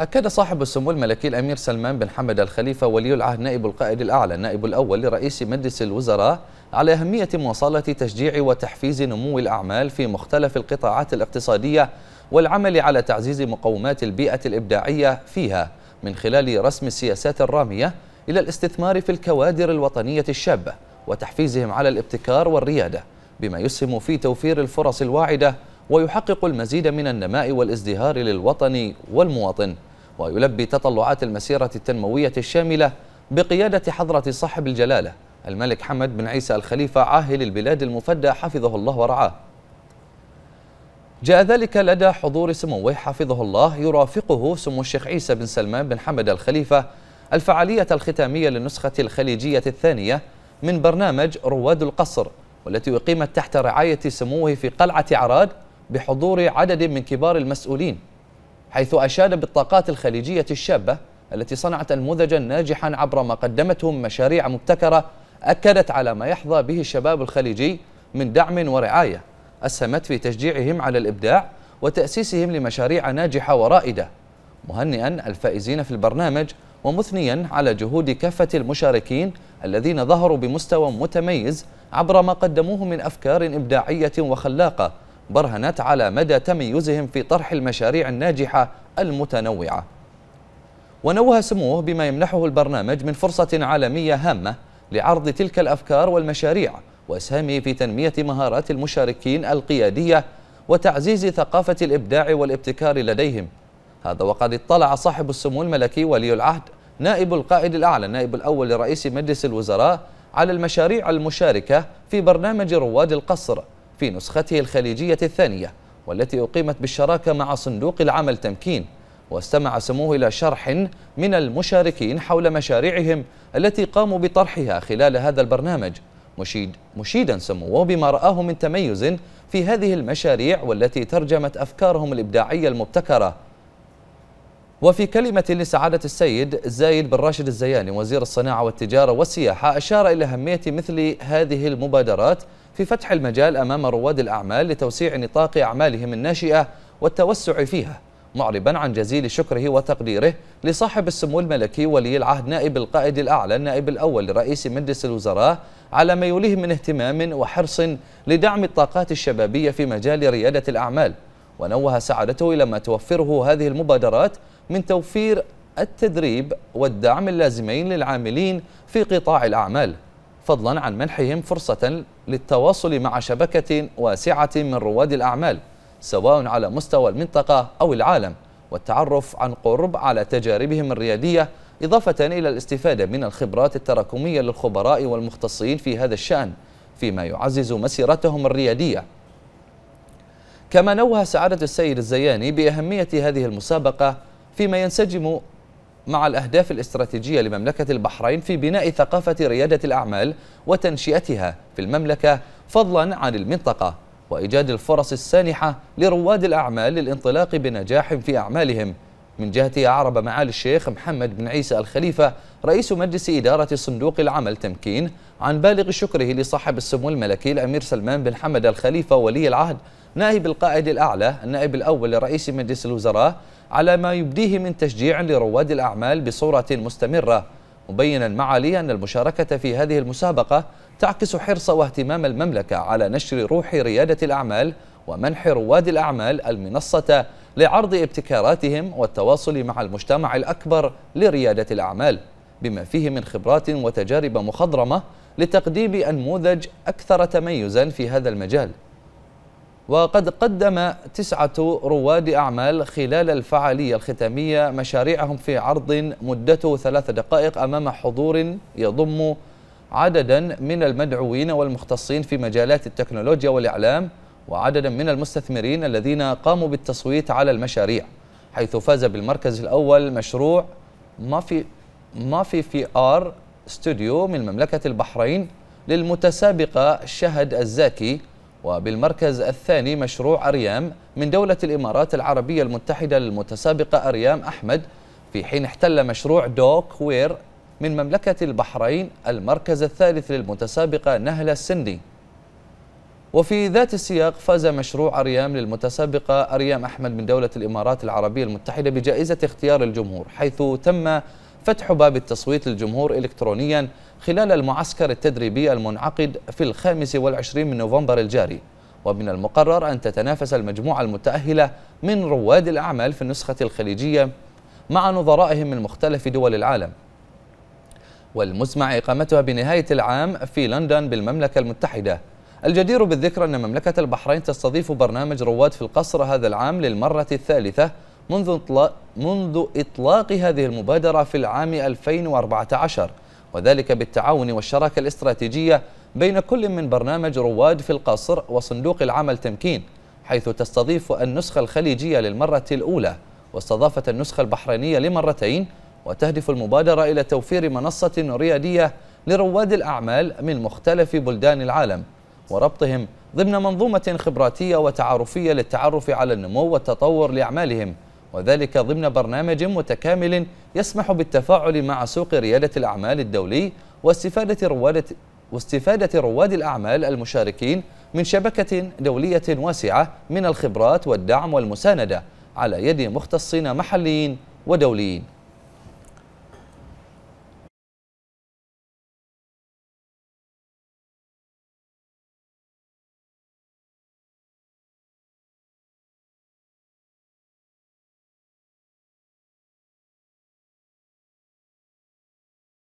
أكد صاحب السمو الملكي الأمير سلمان بن حمد الخليفة ولي العهد نائب القائد الأعلى النائب الأول لرئيس مجلس الوزراء على أهمية مواصلة تشجيع وتحفيز نمو الأعمال في مختلف القطاعات الاقتصادية والعمل على تعزيز مقومات البيئة الإبداعية فيها من خلال رسم السياسات الرامية إلى الاستثمار في الكوادر الوطنية الشابة وتحفيزهم على الابتكار والريادة بما يسهم في توفير الفرص الواعدة ويحقق المزيد من النماء والازدهار للوطن والمواطن ويلبي تطلعات المسيرة التنموية الشاملة بقيادة حضرة صاحب الجلالة الملك حمد بن عيسى الخليفة عاهل البلاد المفدى حفظه الله ورعاه جاء ذلك لدى حضور سموه حفظه الله يرافقه سمو الشيخ عيسى بن سلمان بن حمد الخليفة الفعالية الختامية للنسخة الخليجية الثانية من برنامج رواد القصر والتي أقيمت تحت رعاية سموه في قلعة عراد بحضور عدد من كبار المسؤولين حيث أشاد بالطاقات الخليجية الشابة التي صنعت أنموذجا ناجحا عبر ما قدمته مشاريع مبتكرة أكدت على ما يحظى به الشباب الخليجي من دعم ورعاية أسهمت في تشجيعهم على الإبداع وتأسيسهم لمشاريع ناجحة ورائدة مهنئا الفائزين في البرنامج ومثنيا على جهود كافة المشاركين الذين ظهروا بمستوى متميز عبر ما قدموه من أفكار إبداعية وخلاقة برهنت على مدى تميزهم في طرح المشاريع الناجحة المتنوعة ونوه سموه بما يمنحه البرنامج من فرصة عالمية هامة لعرض تلك الأفكار والمشاريع وإسهامه في تنمية مهارات المشاركين القيادية وتعزيز ثقافة الإبداع والابتكار لديهم هذا وقد اطلع صاحب السمو الملكي ولي العهد نائب القائد الأعلى النائب الأول لرئيس مجلس الوزراء على المشاريع المشاركة في برنامج رواد القصر في نسخته الخليجية الثانية والتي أقيمت بالشراكة مع صندوق العمل تمكين واستمع سموه إلى شرح من المشاركين حول مشاريعهم التي قاموا بطرحها خلال هذا البرنامج مشيد مشيدا سموه بما رآه من تميز في هذه المشاريع والتي ترجمت أفكارهم الإبداعية المبتكرة وفي كلمة لسعادة السيد زايد بن راشد الزياني وزير الصناعة والتجارة والسياحة أشار إلى أهمية مثل هذه المبادرات في فتح المجال أمام رواد الأعمال لتوسيع نطاق أعمالهم الناشئة والتوسع فيها معربا عن جزيل شكره وتقديره لصاحب السمو الملكي ولي العهد نائب القائد الأعلى النائب الأول لرئيس مجلس الوزراء على ما يوليه من اهتمام وحرص لدعم الطاقات الشبابية في مجال ريادة الأعمال ونوه سعادته إلى ما توفره هذه المبادرات من توفير التدريب والدعم اللازمين للعاملين في قطاع الأعمال فضلا عن منحهم فرصة للتواصل مع شبكة واسعة من رواد الأعمال سواء على مستوى المنطقة أو العالم والتعرف عن قرب على تجاربهم الريادية إضافة إلى الاستفادة من الخبرات التراكمية للخبراء والمختصين في هذا الشأن فيما يعزز مسيرتهم الريادية كما نوه سعادة السيد الزياني بأهمية هذه المسابقة فيما ينسجم مع الأهداف الاستراتيجية لمملكة البحرين في بناء ثقافة ريادة الأعمال وتنشئتها في المملكة فضلا عن المنطقة وإيجاد الفرص السانحة لرواد الأعمال للانطلاق بنجاح في أعمالهم من جهته أعرب معالي الشيخ محمد بن عيسى الخليفة رئيس مجلس إدارة صندوق العمل تمكين عن بالغ شكره لصاحب السمو الملكي الأمير سلمان بن حمد الخليفة ولي العهد نائب القائد الأعلى النائب الأول لرئيس مجلس الوزراء على ما يبديه من تشجيع لرواد الأعمال بصورة مستمرة مبينا معالي أن المشاركة في هذه المسابقة تعكس حرص واهتمام المملكة على نشر روح ريادة الأعمال ومنح رواد الأعمال المنصة لعرض ابتكاراتهم والتواصل مع المجتمع الأكبر لريادة الأعمال بما فيه من خبرات وتجارب مخضرمة لتقديم أنموذج أكثر تميزا في هذا المجال وقد قدم تسعة رواد أعمال خلال الفعالية الختامية مشاريعهم في عرض مدته ثلاث دقائق أمام حضور يضم عددا من المدعوين والمختصين في مجالات التكنولوجيا والإعلام وعددا من المستثمرين الذين قاموا بالتصويت على المشاريع حيث فاز بالمركز الأول مشروع مافي, مافي ما في في آر ستوديو من مملكة البحرين للمتسابقة شهد الزاكي وبالمركز الثاني مشروع أريام من دولة الإمارات العربية المتحدة للمتسابقة أريام أحمد في حين احتل مشروع دوك وير من مملكة البحرين المركز الثالث للمتسابقة نهلة السندي وفي ذات السياق فاز مشروع أريام للمتسابقة أريام أحمد من دولة الإمارات العربية المتحدة بجائزة اختيار الجمهور حيث تم فتح باب التصويت للجمهور إلكترونياً خلال المعسكر التدريبي المنعقد في الخامس والعشرين من نوفمبر الجاري ومن المقرر أن تتنافس المجموعة المتأهلة من رواد الأعمال في النسخة الخليجية مع نظرائهم من مختلف دول العالم والمسمع إقامتها بنهاية العام في لندن بالمملكة المتحدة الجدير بالذكر أن مملكة البحرين تستضيف برنامج رواد في القصر هذا العام للمرة الثالثة منذ إطلاق, منذ إطلاق هذه المبادرة في العام 2014 وذلك بالتعاون والشراكة الاستراتيجية بين كل من برنامج رواد في القصر وصندوق العمل تمكين حيث تستضيف النسخة الخليجية للمرة الأولى واستضافت النسخة البحرينية لمرتين وتهدف المبادرة إلى توفير منصة ريادية لرواد الأعمال من مختلف بلدان العالم وربطهم ضمن منظومة خبراتية وتعارفية للتعرف على النمو والتطور لأعمالهم وذلك ضمن برنامج متكامل يسمح بالتفاعل مع سوق ريادة الأعمال الدولي واستفادة رواد, واستفادة رواد الأعمال المشاركين من شبكة دولية واسعة من الخبرات والدعم والمساندة على يد مختصين محليين ودوليين